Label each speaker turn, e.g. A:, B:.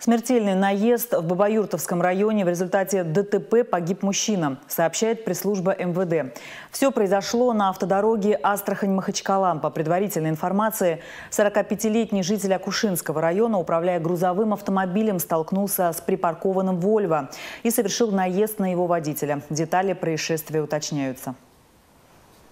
A: Смертельный наезд в Бабаюртовском районе в результате ДТП погиб мужчина, сообщает пресс-служба МВД. Все произошло на автодороге Астрахань-Махачкала. По предварительной информации, 45-летний житель Акушинского района, управляя грузовым автомобилем, столкнулся с припаркованным «Вольво» и совершил наезд на его водителя. Детали происшествия уточняются.